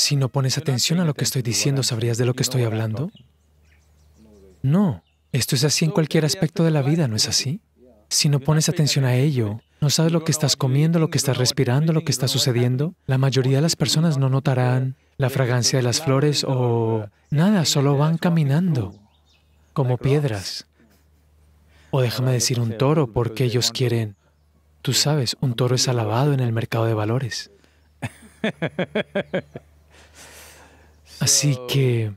Si no pones atención a lo que estoy diciendo, ¿sabrías de lo que estoy hablando? No, esto es así en cualquier aspecto de la vida, ¿no es así? Si no pones atención a ello, no sabes lo que estás comiendo, lo que estás respirando, lo que está sucediendo, la mayoría de las personas no notarán la fragancia de las flores o nada, solo van caminando como piedras. O déjame decir un toro porque ellos quieren... Tú sabes, un toro es alabado en el mercado de valores. Así que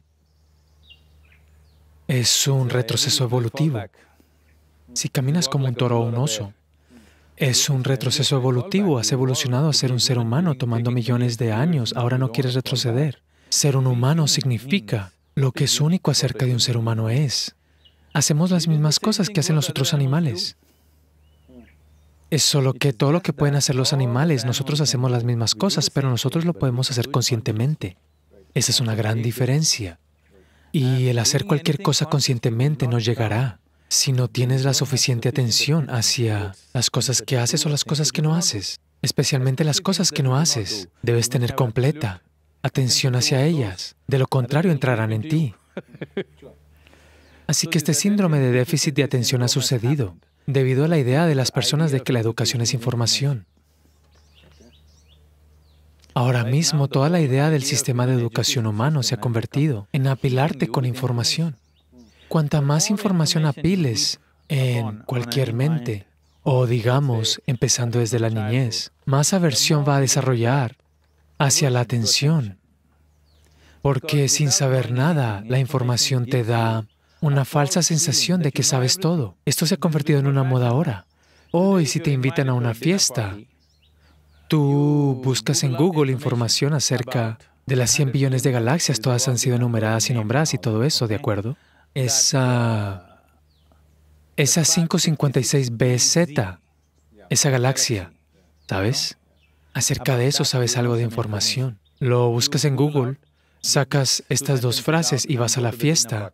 es un retroceso evolutivo. Si caminas como un toro o un oso, es un retroceso evolutivo. Has evolucionado a ser un ser humano tomando millones de años. Ahora no quieres retroceder. Ser un humano significa lo que es único acerca de un ser humano es. Hacemos las mismas cosas que hacen los otros animales. Es solo que todo lo que pueden hacer los animales, nosotros hacemos las mismas cosas, pero nosotros lo podemos hacer conscientemente. Esa es una gran diferencia. Y el hacer cualquier cosa conscientemente no llegará si no tienes la suficiente atención hacia las cosas que haces o las cosas que no haces, especialmente las cosas que no haces. Debes tener completa atención hacia ellas, de lo contrario entrarán en ti. Así que este síndrome de déficit de atención ha sucedido debido a la idea de las personas de que la educación es información. Ahora mismo toda la idea del sistema de educación humano se ha convertido en apilarte con información. Cuanta más información apiles en cualquier mente, o digamos, empezando desde la niñez, más aversión va a desarrollar hacia la atención. Porque sin saber nada, la información te da una falsa sensación de que sabes todo. Esto se ha convertido en una moda ahora. Hoy, si te invitan a una fiesta, Tú buscas en Google información acerca de las 100 billones de galaxias, todas han sido enumeradas y nombradas y todo eso, ¿de acuerdo? Esa, esa 556BZ, esa galaxia, ¿sabes? Acerca de eso sabes algo de información. Lo buscas en Google, sacas estas dos frases y vas a la fiesta.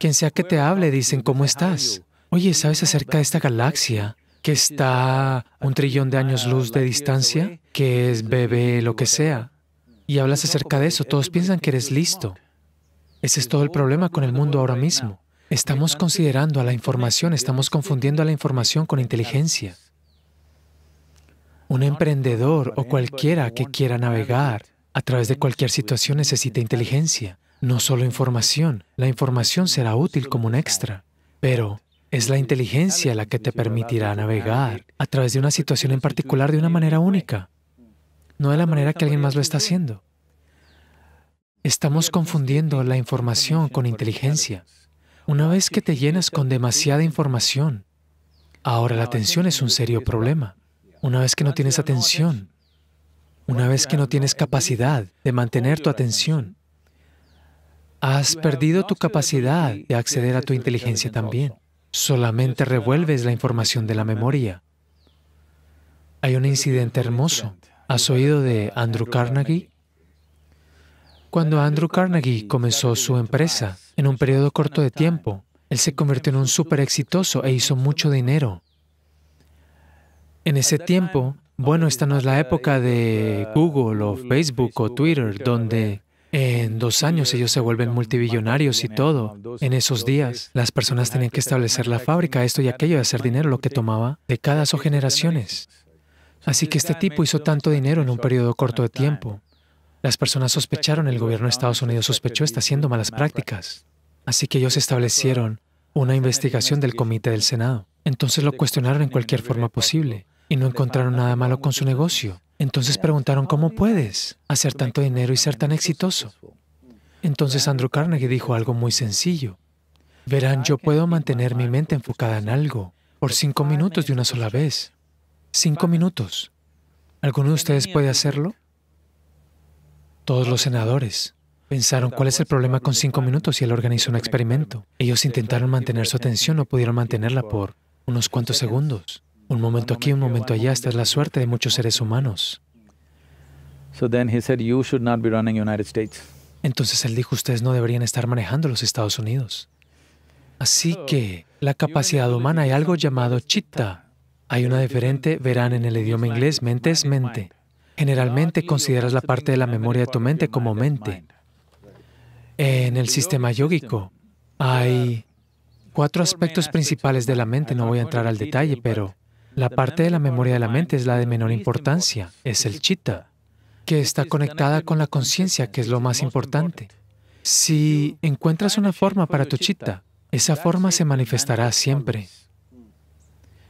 Quien sea que te hable, dicen, ¿cómo estás? Oye, ¿sabes acerca de esta galaxia? que está un trillón de años luz de distancia, que es bebé, lo que sea, y hablas acerca de eso, todos piensan que eres listo. Ese es todo el problema con el mundo ahora mismo. Estamos considerando a la información, estamos confundiendo a la información con inteligencia. Un emprendedor o cualquiera que quiera navegar a través de cualquier situación necesita inteligencia, no solo información. La información será útil como un extra, pero es la inteligencia la que te permitirá navegar a través de una situación en particular de una manera única, no de la manera que alguien más lo está haciendo. Estamos confundiendo la información con inteligencia. Una vez que te llenas con demasiada información, ahora la atención es un serio problema. Una vez que no tienes atención, una vez que no tienes capacidad de mantener tu atención, has perdido tu capacidad de acceder a tu inteligencia también solamente revuelves la información de la memoria. Hay un incidente hermoso. ¿Has oído de Andrew Carnegie? Cuando Andrew Carnegie comenzó su empresa, en un periodo corto de tiempo, él se convirtió en un súper exitoso e hizo mucho dinero. En ese tiempo, bueno, esta no es la época de Google o Facebook o Twitter, donde dos años ellos se vuelven multibillonarios y todo. En esos días, las personas tenían que establecer la fábrica, esto y aquello, y hacer dinero, lo que tomaba décadas o generaciones. Así que este tipo hizo tanto dinero en un periodo corto de tiempo. Las personas sospecharon, el gobierno de Estados Unidos sospechó, está haciendo malas prácticas. Así que ellos establecieron una investigación del Comité del Senado. Entonces lo cuestionaron en cualquier forma posible y no encontraron nada malo con su negocio. Entonces preguntaron, ¿cómo puedes hacer tanto dinero y ser tan exitoso? Entonces Andrew Carnegie dijo algo muy sencillo. Verán, yo puedo mantener mi mente enfocada en algo por cinco minutos de una sola vez. Cinco minutos. ¿Alguno de ustedes puede hacerlo? Todos los senadores pensaron cuál es el problema con cinco minutos y él organizó un experimento. Ellos intentaron mantener su atención, no pudieron mantenerla por unos cuantos segundos. Un momento aquí, un momento allá, esta es la suerte de muchos seres humanos. So then he said, you should not be running United States. Entonces él dijo, ustedes no deberían estar manejando los Estados Unidos. Así que la capacidad humana, hay algo llamado chitta. Hay una diferente, verán en el idioma inglés, mente es mente. Generalmente ah, consideras la parte de la memoria de tu mente como mente. En el sistema yógico hay cuatro aspectos principales de la mente, no voy a entrar al detalle, pero la parte de la memoria de la mente es la de menor importancia, es el chitta que está conectada con la conciencia, que es lo más importante. Si encuentras una forma para tu chitta, esa forma se manifestará siempre,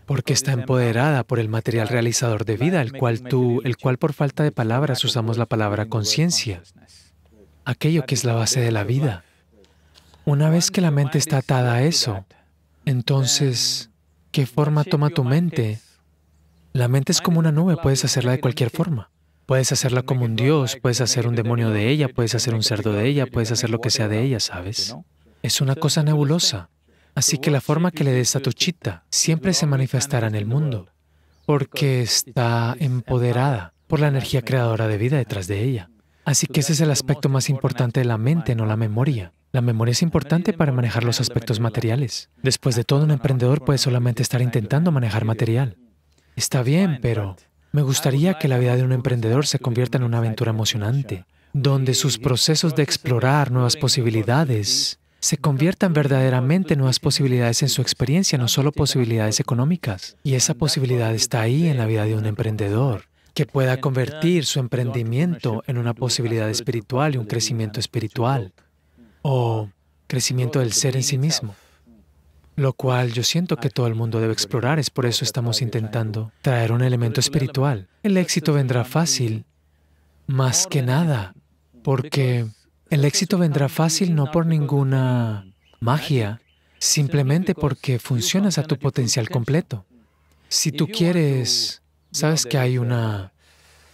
porque está empoderada por el material realizador de vida, el cual tú, el cual por falta de este palabras usamos la palabra conciencia, aquello que es la base de la vida. Una vez que la mente está atada a eso, entonces, ¿qué forma toma tu mente? La mente es como una nube, puedes hacerla de cualquier forma. Puedes hacerla como un dios, puedes hacer un demonio de ella, puedes hacer un cerdo de ella, puedes hacer lo que sea de ella, ¿sabes? Es una cosa nebulosa. Así que la forma que le des a tu chita siempre se manifestará en el mundo, porque está empoderada por la energía creadora de vida detrás de ella. Así que ese es el aspecto más importante de la mente, no la memoria. La memoria es importante para manejar los aspectos materiales. Después de todo, un emprendedor puede solamente estar intentando manejar material. Está bien, pero me gustaría que la vida de un emprendedor se convierta en una aventura emocionante, donde sus procesos de explorar nuevas posibilidades se conviertan verdaderamente en nuevas posibilidades en su experiencia, no solo posibilidades económicas. Y esa posibilidad está ahí en la vida de un emprendedor, que pueda convertir su emprendimiento en una posibilidad espiritual y un crecimiento espiritual, o crecimiento del ser en sí mismo lo cual yo siento que todo el mundo debe explorar, es por eso estamos intentando traer un elemento espiritual. El éxito vendrá fácil, más que nada, porque el éxito vendrá fácil no por ninguna magia, simplemente porque funcionas a tu potencial completo. Si tú quieres, sabes que hay una...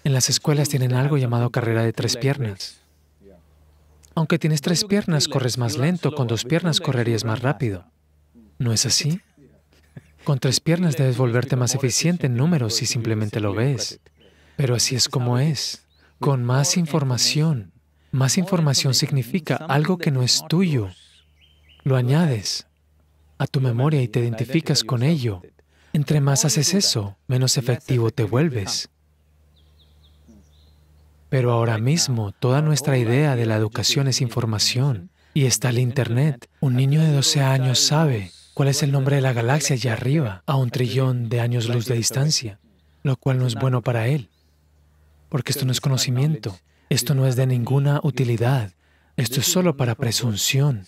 En las escuelas tienen algo llamado carrera de tres piernas. Aunque tienes tres piernas, corres más lento, con dos piernas correrías más rápido. ¿No es así? Con tres piernas debes volverte más eficiente en números si simplemente lo ves. Pero así es como es. Con más información. Más información significa algo que no es tuyo. Lo añades a tu memoria y te identificas con ello. Entre más haces eso, menos efectivo te vuelves. Pero ahora mismo toda nuestra idea de la educación es información. Y está el Internet. Un niño de 12 años sabe ¿Cuál es el nombre de la galaxia allá arriba, a un trillón de años luz de distancia? Lo cual no es bueno para él, porque esto no es conocimiento, esto no es de ninguna utilidad, esto es solo para presunción.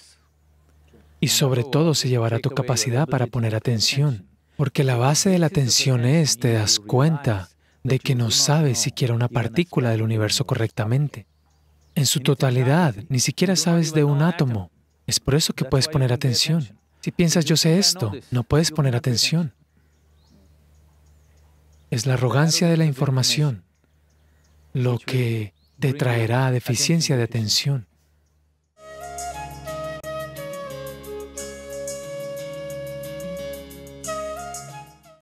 Y sobre todo se llevará tu capacidad para poner atención, porque la base de la atención es, te das cuenta de que no sabes siquiera una partícula del universo correctamente. En su totalidad, ni siquiera sabes de un átomo. Es por eso que puedes poner atención. Si piensas yo sé esto, no puedes poner atención. Es la arrogancia de la información lo que te traerá deficiencia de atención.